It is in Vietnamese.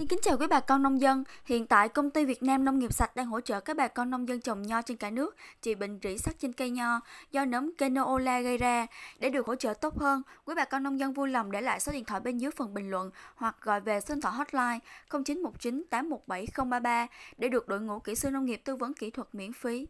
Xin kính chào quý bà con nông dân. Hiện tại công ty Việt Nam Nông nghiệp sạch đang hỗ trợ các bà con nông dân trồng nho trên cả nước trị bệnh rỉ sắt trên cây nho do nấm Kenoola gây ra. Để được hỗ trợ tốt hơn, quý bà con nông dân vui lòng để lại số điện thoại bên dưới phần bình luận hoặc gọi về số điện thoại hotline 0919817033 để được đội ngũ kỹ sư nông nghiệp tư vấn kỹ thuật miễn phí.